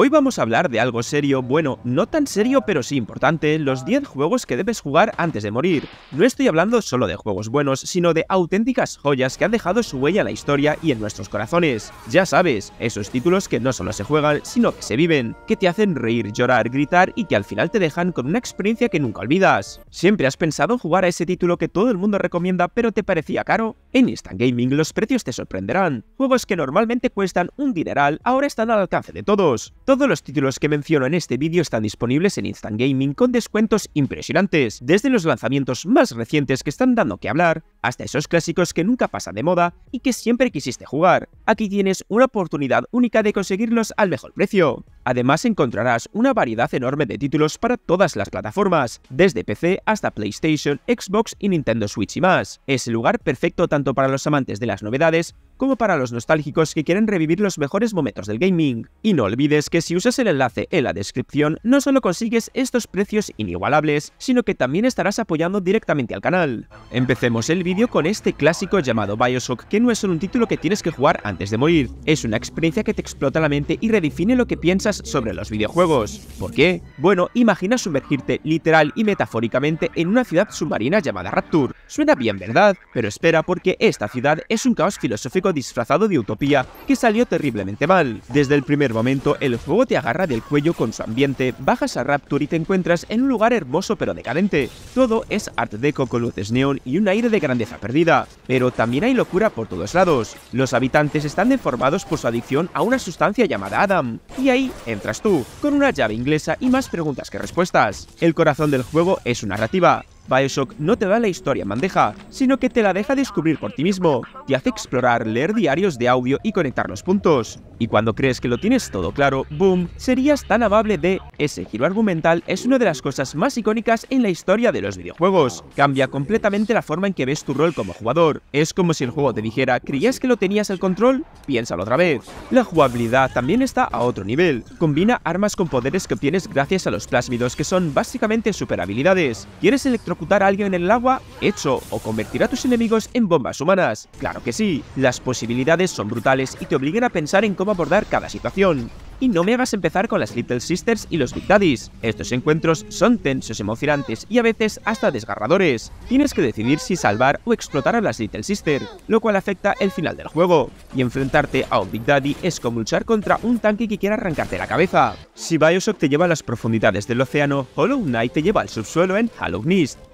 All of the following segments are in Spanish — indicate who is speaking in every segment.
Speaker 1: Hoy vamos a hablar de algo serio, bueno, no tan serio pero sí importante, los 10 juegos que debes jugar antes de morir. No estoy hablando solo de juegos buenos, sino de auténticas joyas que han dejado su huella en la historia y en nuestros corazones. Ya sabes, esos títulos que no solo se juegan, sino que se viven, que te hacen reír, llorar, gritar y que al final te dejan con una experiencia que nunca olvidas. ¿Siempre has pensado en jugar a ese título que todo el mundo recomienda pero te parecía caro? En Instant Gaming los precios te sorprenderán. Juegos que normalmente cuestan un dineral ahora están al alcance de todos. Todos los títulos que menciono en este vídeo están disponibles en Instant Gaming con descuentos impresionantes, desde los lanzamientos más recientes que están dando que hablar, hasta esos clásicos que nunca pasan de moda y que siempre quisiste jugar. Aquí tienes una oportunidad única de conseguirlos al mejor precio. Además encontrarás una variedad enorme de títulos para todas las plataformas, desde PC hasta PlayStation, Xbox y Nintendo Switch y más. Es el lugar perfecto tanto para los amantes de las novedades como para los nostálgicos que quieren revivir los mejores momentos del gaming. Y no olvides que si usas el enlace en la descripción, no solo consigues estos precios inigualables, sino que también estarás apoyando directamente al canal. Empecemos el vídeo con este clásico llamado Bioshock, que no es solo un título que tienes que jugar antes de morir, es una experiencia que te explota la mente y redefine lo que piensas sobre los videojuegos. ¿Por qué? Bueno, imagina sumergirte literal y metafóricamente en una ciudad submarina llamada Rapture. Suena bien, ¿verdad? Pero espera porque esta ciudad es un caos filosófico disfrazado de utopía que salió terriblemente mal. Desde el primer momento, el juego te agarra del cuello con su ambiente, bajas a Rapture y te encuentras en un lugar hermoso pero decadente. Todo es art deco con luces neón y un aire de grandeza perdida, pero también hay locura por todos lados. Los habitantes están deformados por su adicción a una sustancia llamada Adam, y ahí entras tú, con una llave inglesa y más preguntas que respuestas. El corazón del juego es su narrativa, Bioshock no te da la historia en bandeja, sino que te la deja descubrir por ti mismo, te hace explorar, leer diarios de audio y conectar los puntos. Y cuando crees que lo tienes todo claro, ¡boom!, serías tan amable de... Ese giro argumental es una de las cosas más icónicas en la historia de los videojuegos. Cambia completamente la forma en que ves tu rol como jugador. Es como si el juego te dijera, ¿creías que lo tenías el control? Piénsalo otra vez. La jugabilidad también está a otro nivel. Combina armas con poderes que obtienes gracias a los plásmidos, que son básicamente super habilidades. ¿Quieres electro ejecutar a alguien en el agua? Hecho. ¿O convertir a tus enemigos en bombas humanas? Claro que sí. Las posibilidades son brutales y te obligan a pensar en cómo abordar cada situación y no me hagas empezar con las Little Sisters y los Big Daddies. Estos encuentros son tensos, emocionantes y a veces hasta desgarradores. Tienes que decidir si salvar o explotar a las Little Sisters, lo cual afecta el final del juego. Y enfrentarte a un Big Daddy es como luchar contra un tanque que quiera arrancarte la cabeza. Si Bioshock te lleva a las profundidades del océano, Hollow Knight te lleva al subsuelo en Hollow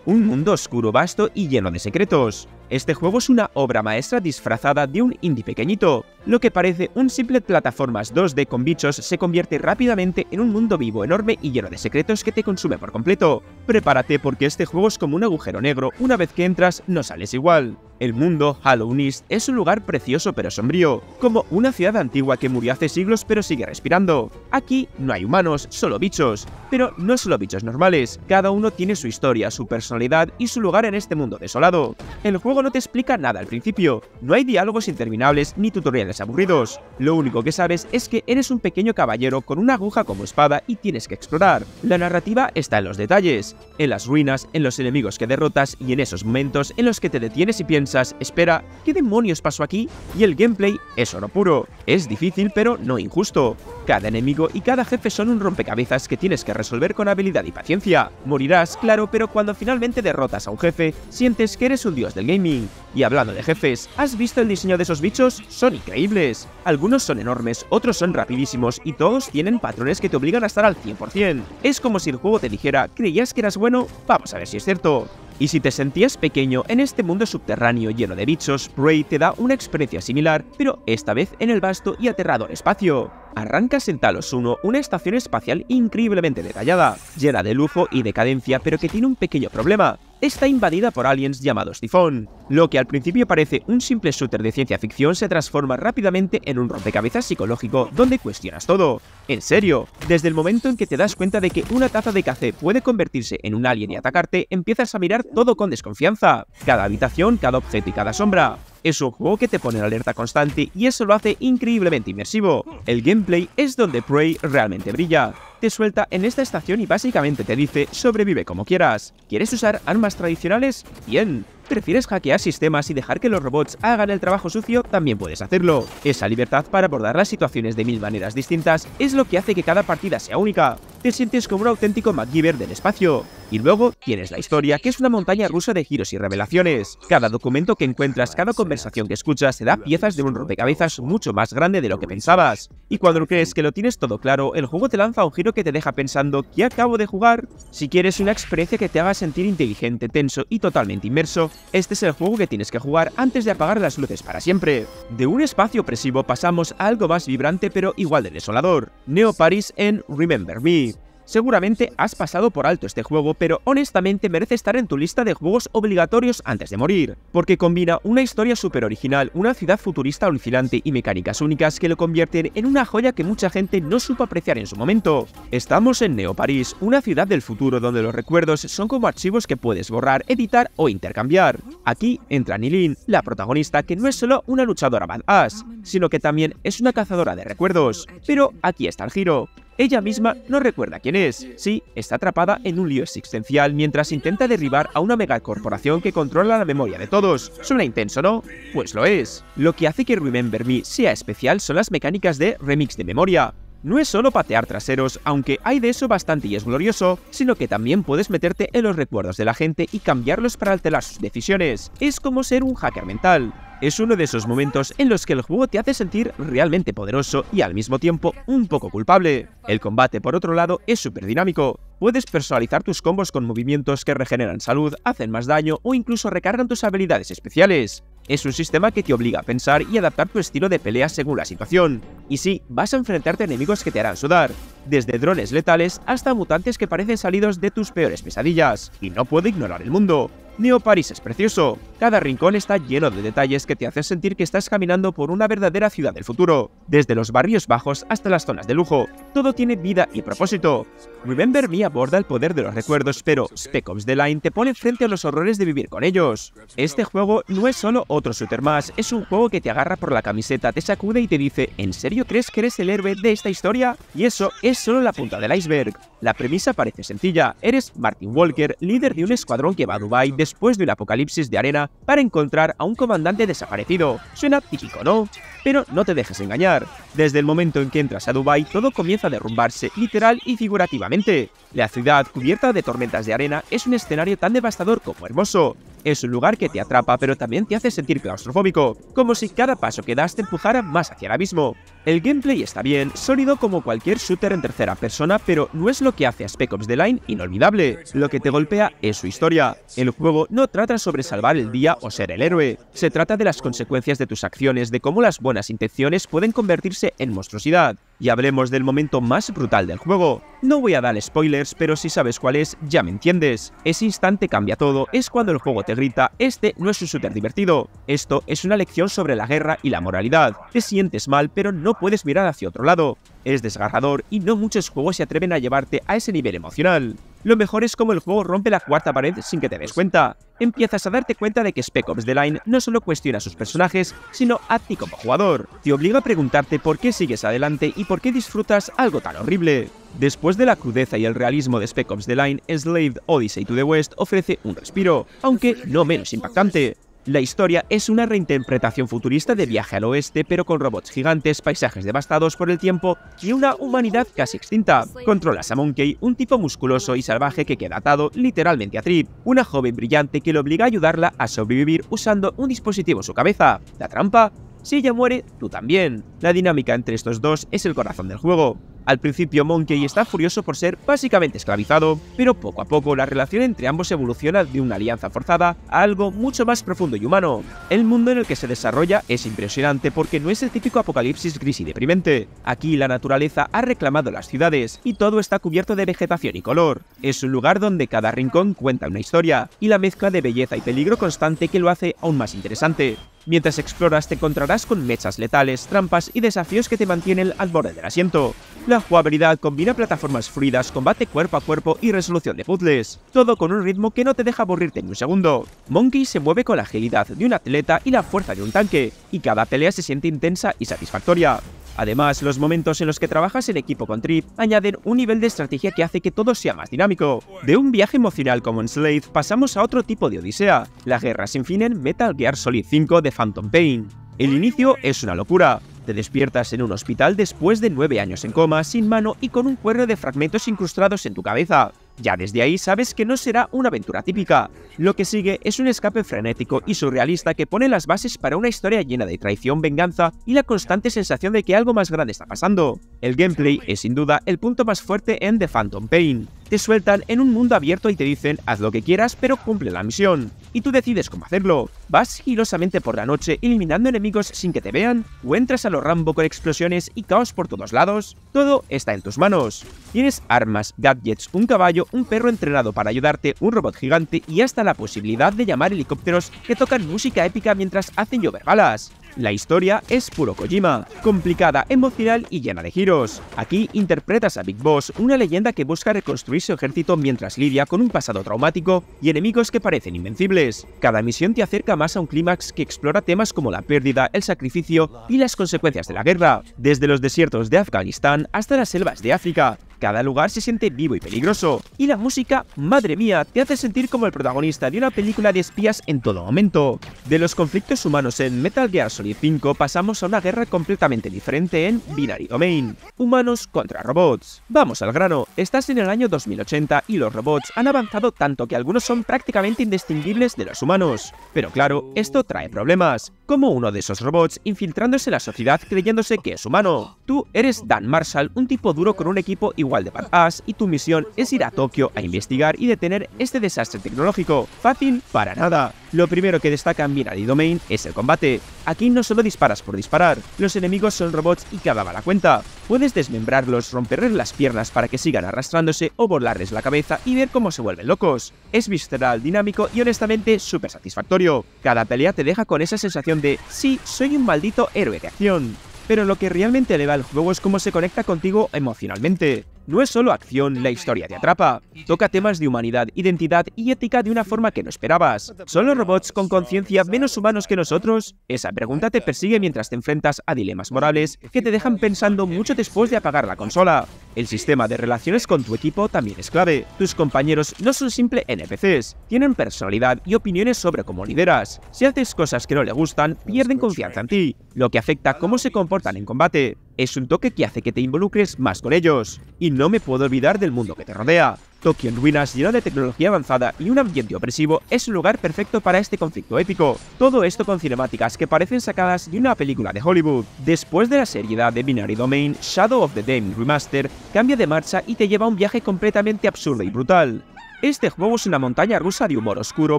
Speaker 1: un mundo oscuro, vasto y lleno de secretos. Este juego es una obra maestra disfrazada de un indie pequeñito. Lo que parece un simple plataformas 2D con bichos se convierte rápidamente en un mundo vivo enorme y lleno de secretos que te consume por completo. Prepárate porque este juego es como un agujero negro, una vez que entras no sales igual. El mundo Hallownest, es un lugar precioso pero sombrío, como una ciudad antigua que murió hace siglos pero sigue respirando. Aquí no hay humanos, solo bichos, pero no solo bichos normales, cada uno tiene su historia, su personalidad y su lugar en este mundo desolado. El juego no te explica nada al principio, no hay diálogos interminables ni tutoriales aburridos, lo único que sabes es que eres un pequeño caballero con una aguja como espada y tienes que explorar. La narrativa está en los detalles, en las ruinas, en los enemigos que derrotas y en esos momentos en los que te detienes y piensas espera, ¿qué demonios pasó aquí? Y el gameplay es oro puro. Es difícil pero no injusto. Cada enemigo y cada jefe son un rompecabezas que tienes que resolver con habilidad y paciencia. Morirás, claro, pero cuando finalmente derrotas a un jefe, sientes que eres un dios del gaming. Y hablando de jefes, ¿has visto el diseño de esos bichos? Son increíbles. Algunos son enormes, otros son rapidísimos y todos tienen patrones que te obligan a estar al 100%. Es como si el juego te dijera, ¿creías que eras bueno? Vamos a ver si es cierto. Y si te sentías pequeño en este mundo subterráneo lleno de bichos, Prey te da una experiencia similar, pero esta vez en el vasto y aterrador espacio. Arrancas en Talos 1 una estación espacial increíblemente detallada, llena de lujo y decadencia, pero que tiene un pequeño problema, está invadida por aliens llamados Tifón. Lo que al principio parece un simple shooter de ciencia ficción se transforma rápidamente en un rompecabezas psicológico donde cuestionas todo. En serio, desde el momento en que te das cuenta de que una taza de café puede convertirse en un alien y atacarte, empiezas a mirar todo con desconfianza, cada habitación, cada objeto y cada sombra. Es un juego que te pone en alerta constante y eso lo hace increíblemente inmersivo. El gameplay es donde Prey realmente brilla. Te suelta en esta estación y básicamente te dice sobrevive como quieras. ¿Quieres usar armas tradicionales? Bien. ¿Prefieres hackear sistemas y dejar que los robots hagan el trabajo sucio? También puedes hacerlo. Esa libertad para abordar las situaciones de mil maneras distintas es lo que hace que cada partida sea única te sientes como un auténtico MacGyver del espacio. Y luego tienes la historia, que es una montaña rusa de giros y revelaciones. Cada documento que encuentras, cada conversación que escuchas, te da piezas de un rompecabezas mucho más grande de lo que pensabas. Y cuando crees que lo tienes todo claro, el juego te lanza un giro que te deja pensando ¿qué acabo de jugar? Si quieres una experiencia que te haga sentir inteligente, tenso y totalmente inmerso, este es el juego que tienes que jugar antes de apagar las luces para siempre. De un espacio opresivo pasamos a algo más vibrante pero igual de desolador, Neo Paris en Remember Me. Seguramente has pasado por alto este juego, pero honestamente merece estar en tu lista de juegos obligatorios antes de morir, porque combina una historia súper original, una ciudad futurista alucinante y mecánicas únicas que lo convierten en una joya que mucha gente no supo apreciar en su momento. Estamos en Neo París, una ciudad del futuro donde los recuerdos son como archivos que puedes borrar, editar o intercambiar. Aquí entra Nilin, la protagonista que no es solo una luchadora badass, sino que también es una cazadora de recuerdos. Pero aquí está el giro. Ella misma no recuerda quién es. Sí, está atrapada en un lío existencial mientras intenta derribar a una megacorporación que controla la memoria de todos. Suena intenso, ¿no? Pues lo es. Lo que hace que Remember Me sea especial son las mecánicas de remix de memoria. No es solo patear traseros, aunque hay de eso bastante y es glorioso, sino que también puedes meterte en los recuerdos de la gente y cambiarlos para alterar sus decisiones. Es como ser un hacker mental. Es uno de esos momentos en los que el juego te hace sentir realmente poderoso y al mismo tiempo un poco culpable. El combate, por otro lado, es súper dinámico. Puedes personalizar tus combos con movimientos que regeneran salud, hacen más daño o incluso recargan tus habilidades especiales. Es un sistema que te obliga a pensar y adaptar tu estilo de pelea según la situación. Y sí, vas a enfrentarte a enemigos que te harán sudar, desde drones letales hasta mutantes que parecen salidos de tus peores pesadillas. Y no puedo ignorar el mundo. Neo París es precioso, cada rincón está lleno de detalles que te hacen sentir que estás caminando por una verdadera ciudad del futuro, desde los barrios bajos hasta las zonas de lujo. Todo tiene vida y propósito. Remember Me aborda el poder de los recuerdos, pero Spec Ops The Line te pone frente a los horrores de vivir con ellos. Este juego no es solo otro shooter más, es un juego que te agarra por la camiseta, te sacude y te dice ¿En serio crees que eres el héroe de esta historia? Y eso es solo la punta del iceberg. La premisa parece sencilla, eres Martin Walker, líder de un escuadrón que va a Dubai después de un apocalipsis de arena para encontrar a un comandante desaparecido. Suena típico, ¿no? Pero no te dejes engañar. Desde el momento en que entras a Dubai, todo comienza a derrumbarse literal y figurativamente. La ciudad cubierta de tormentas de arena es un escenario tan devastador como hermoso. Es un lugar que te atrapa pero también te hace sentir claustrofóbico, como si cada paso que das te empujara más hacia el abismo. El gameplay está bien, sólido como cualquier shooter en tercera persona, pero no es lo que hace a Spec Ops The Line inolvidable. Lo que te golpea es su historia. El juego no trata sobre salvar el día o ser el héroe. Se trata de las consecuencias de tus acciones, de cómo las buenas intenciones pueden convertirse en monstruosidad. Y hablemos del momento más brutal del juego. No voy a dar spoilers, pero si sabes cuál es, ya me entiendes. Ese instante cambia todo, es cuando el juego te grita, este no es un súper divertido. Esto es una lección sobre la guerra y la moralidad. Te sientes mal, pero no puedes mirar hacia otro lado. Es desgarrador y no muchos juegos se atreven a llevarte a ese nivel emocional. Lo mejor es como el juego rompe la cuarta pared sin que te des pues cuenta. Empiezas a darte cuenta de que Spec Ops The Line no solo cuestiona a sus personajes, sino a ti como jugador. Te obliga a preguntarte por qué sigues adelante y por qué disfrutas algo tan horrible. Después de la crudeza y el realismo de Spec Ops The Line, Enslaved Odyssey to the West ofrece un respiro, aunque no menos impactante. La historia es una reinterpretación futurista de Viaje al Oeste, pero con robots gigantes, paisajes devastados por el tiempo y una humanidad casi extinta. Controla a Monkey, un tipo musculoso y salvaje que queda atado literalmente a Trip, una joven brillante que le obliga a ayudarla a sobrevivir usando un dispositivo en su cabeza. La trampa si ella muere, tú también. La dinámica entre estos dos es el corazón del juego. Al principio Monkey está furioso por ser básicamente esclavizado, pero poco a poco la relación entre ambos evoluciona de una alianza forzada a algo mucho más profundo y humano. El mundo en el que se desarrolla es impresionante porque no es el típico apocalipsis gris y deprimente. Aquí la naturaleza ha reclamado las ciudades y todo está cubierto de vegetación y color. Es un lugar donde cada rincón cuenta una historia y la mezcla de belleza y peligro constante que lo hace aún más interesante. Mientras exploras te encontrarás con mechas letales, trampas y desafíos que te mantienen al borde del asiento. La jugabilidad combina plataformas fluidas, combate cuerpo a cuerpo y resolución de puzzles, todo con un ritmo que no te deja aburrirte ni un segundo. Monkey se mueve con la agilidad de un atleta y la fuerza de un tanque, y cada pelea se siente intensa y satisfactoria. Además, los momentos en los que trabajas en equipo con Trip añaden un nivel de estrategia que hace que todo sea más dinámico. De un viaje emocional como en Slave pasamos a otro tipo de odisea, la guerra sin fin en Metal Gear Solid 5 de Phantom Pain. El inicio es una locura. Te despiertas en un hospital después de nueve años en coma, sin mano y con un cuerno de fragmentos incrustados en tu cabeza. Ya desde ahí sabes que no será una aventura típica. Lo que sigue es un escape frenético y surrealista que pone las bases para una historia llena de traición, venganza y la constante sensación de que algo más grande está pasando. El gameplay es sin duda el punto más fuerte en The Phantom Pain. Te sueltan en un mundo abierto y te dicen haz lo que quieras pero cumple la misión y tú decides cómo hacerlo. ¿Vas sigilosamente por la noche eliminando enemigos sin que te vean? ¿O entras a lo Rambo con explosiones y caos por todos lados? Todo está en tus manos. Tienes armas, gadgets, un caballo, un perro entrenado para ayudarte, un robot gigante y hasta la posibilidad de llamar helicópteros que tocan música épica mientras hacen llover balas. La historia es puro Kojima, complicada, emocional y llena de giros. Aquí interpretas a Big Boss, una leyenda que busca reconstruir su ejército mientras lidia con un pasado traumático y enemigos que parecen invencibles. Cada misión te acerca más a un clímax que explora temas como la pérdida, el sacrificio y las consecuencias de la guerra, desde los desiertos de Afganistán hasta las selvas de África, cada lugar se siente vivo y peligroso. Y la música, madre mía, te hace sentir como el protagonista de una película de espías en todo momento. De los conflictos humanos en Metal Gear Solid 5 pasamos a una guerra completamente diferente en Binary Domain. Humanos contra robots. Vamos al grano, estás en el año 2080 y los robots han avanzado tanto que algunos son prácticamente indistinguibles de los humanos. Pero claro, esto trae problemas como uno de esos robots, infiltrándose en la sociedad creyéndose que es humano. Tú eres Dan Marshall, un tipo duro con un equipo igual de badass, y tu misión es ir a Tokio a investigar y detener este desastre tecnológico. Fácil para nada. Lo primero que destaca en y Domain es el combate. Aquí no solo disparas por disparar, los enemigos son robots y cada bala cuenta. Puedes desmembrarlos, romperles las piernas para que sigan arrastrándose o volarles la cabeza y ver cómo se vuelven locos. Es visceral, dinámico y honestamente súper satisfactorio. Cada pelea te deja con esa sensación de, sí, soy un maldito héroe de acción. Pero lo que realmente eleva el juego es cómo se conecta contigo emocionalmente. No es solo acción, la historia te atrapa. Toca temas de humanidad, identidad y ética de una forma que no esperabas. ¿Son los robots con conciencia menos humanos que nosotros? Esa pregunta te persigue mientras te enfrentas a dilemas morales que te dejan pensando mucho después de apagar la consola. El sistema de relaciones con tu equipo también es clave. Tus compañeros no son simple NPCs, tienen personalidad y opiniones sobre cómo lideras. Si haces cosas que no le gustan, pierden confianza en ti, lo que afecta cómo se comportan en combate. Es un toque que hace que te involucres más con ellos. Y no me puedo olvidar del mundo que te rodea. Tokio en ruinas lleno de tecnología avanzada y un ambiente opresivo es un lugar perfecto para este conflicto épico. Todo esto con cinemáticas que parecen sacadas de una película de Hollywood. Después de la seriedad de Binary Domain, Shadow of the Dame Remaster cambia de marcha y te lleva a un viaje completamente absurdo y brutal. Este juego es una montaña rusa de humor oscuro,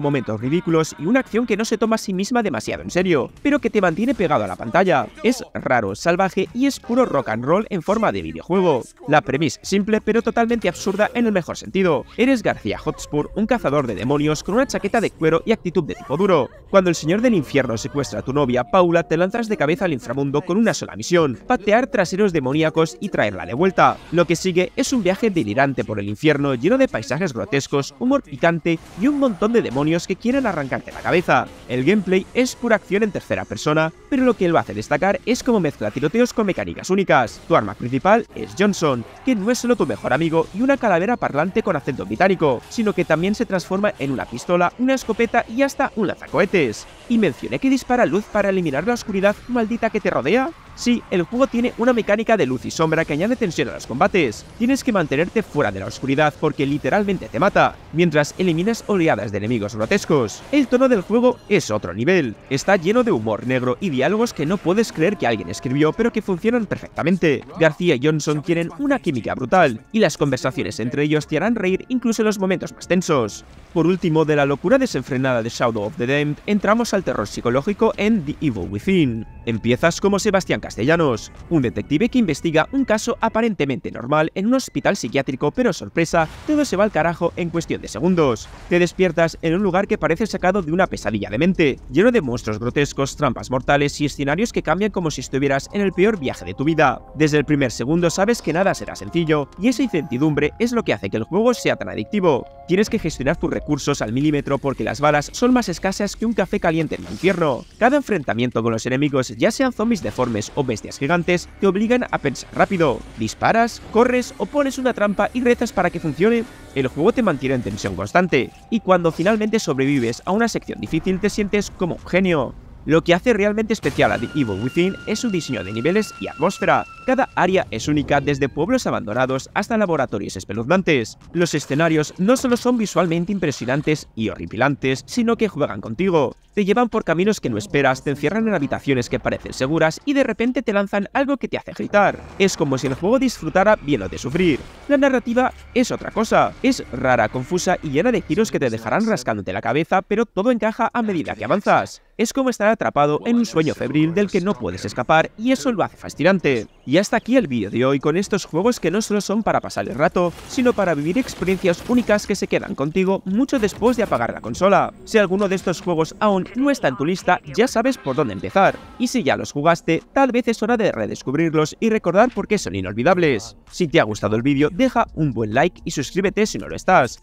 Speaker 1: momentos ridículos y una acción que no se toma a sí misma demasiado en serio, pero que te mantiene pegado a la pantalla. Es raro, salvaje y es puro rock and roll en forma de videojuego. La premisa simple pero totalmente absurda en el mejor sentido. Eres García Hotspur, un cazador de demonios con una chaqueta de cuero y actitud de tipo duro. Cuando el señor del infierno secuestra a tu novia, Paula, te lanzas de cabeza al inframundo con una sola misión, patear traseros demoníacos y traerla de vuelta. Lo que sigue es un viaje delirante por el infierno lleno de paisajes grotescos, humor picante y un montón de demonios que quieren arrancarte la cabeza. El gameplay es pura acción en tercera persona, pero lo que lo hace destacar es cómo mezcla tiroteos con mecánicas únicas. Tu arma principal es Johnson, que no es solo tu mejor amigo y una calavera parlante con acento británico, sino que también se transforma en una pistola, una escopeta y hasta un lanzacohete es. ¿Y mencioné que dispara luz para eliminar la oscuridad maldita que te rodea? Sí, el juego tiene una mecánica de luz y sombra que añade tensión a los combates. Tienes que mantenerte fuera de la oscuridad porque literalmente te mata, mientras eliminas oleadas de enemigos grotescos. El tono del juego es otro nivel. Está lleno de humor negro y diálogos que no puedes creer que alguien escribió, pero que funcionan perfectamente. García y Johnson tienen una química brutal, y las conversaciones entre ellos te harán reír incluso en los momentos más tensos. Por último, de la locura desenfrenada de Shadow of the Damned, entramos a terror psicológico en The Evil Within. Empiezas como Sebastián Castellanos, un detective que investiga un caso aparentemente normal en un hospital psiquiátrico, pero sorpresa, todo se va al carajo en cuestión de segundos. Te despiertas en un lugar que parece sacado de una pesadilla de mente, lleno de monstruos grotescos, trampas mortales y escenarios que cambian como si estuvieras en el peor viaje de tu vida. Desde el primer segundo sabes que nada será sencillo, y esa incertidumbre es lo que hace que el juego sea tan adictivo. Tienes que gestionar tus recursos al milímetro porque las balas son más escasas que un café caliente en el infierno. Cada enfrentamiento con los enemigos, ya sean zombies deformes o bestias gigantes, te obligan a pensar rápido. Disparas, corres o pones una trampa y rezas para que funcione. El juego te mantiene en tensión constante, y cuando finalmente sobrevives a una sección difícil te sientes como un genio. Lo que hace realmente especial a The Evil Within es su diseño de niveles y atmósfera. Cada área es única desde pueblos abandonados hasta laboratorios espeluznantes. Los escenarios no solo son visualmente impresionantes y horripilantes, sino que juegan contigo. Te llevan por caminos que no esperas, te encierran en habitaciones que parecen seguras y de repente te lanzan algo que te hace gritar. Es como si el juego disfrutara bien de sufrir. La narrativa es otra cosa. Es rara, confusa y llena de giros que te dejarán rascándote la cabeza, pero todo encaja a medida que avanzas. Es como estar atrapado en un sueño febril del que no puedes escapar y eso lo hace fascinante. Y hasta aquí el vídeo de hoy con estos juegos que no solo son para pasar el rato, sino para vivir experiencias únicas que se quedan contigo mucho después de apagar la consola. Si alguno de estos juegos aún no está en tu lista, ya sabes por dónde empezar. Y si ya los jugaste, tal vez es hora de redescubrirlos y recordar por qué son inolvidables. Si te ha gustado el vídeo, deja un buen like y suscríbete si no lo estás.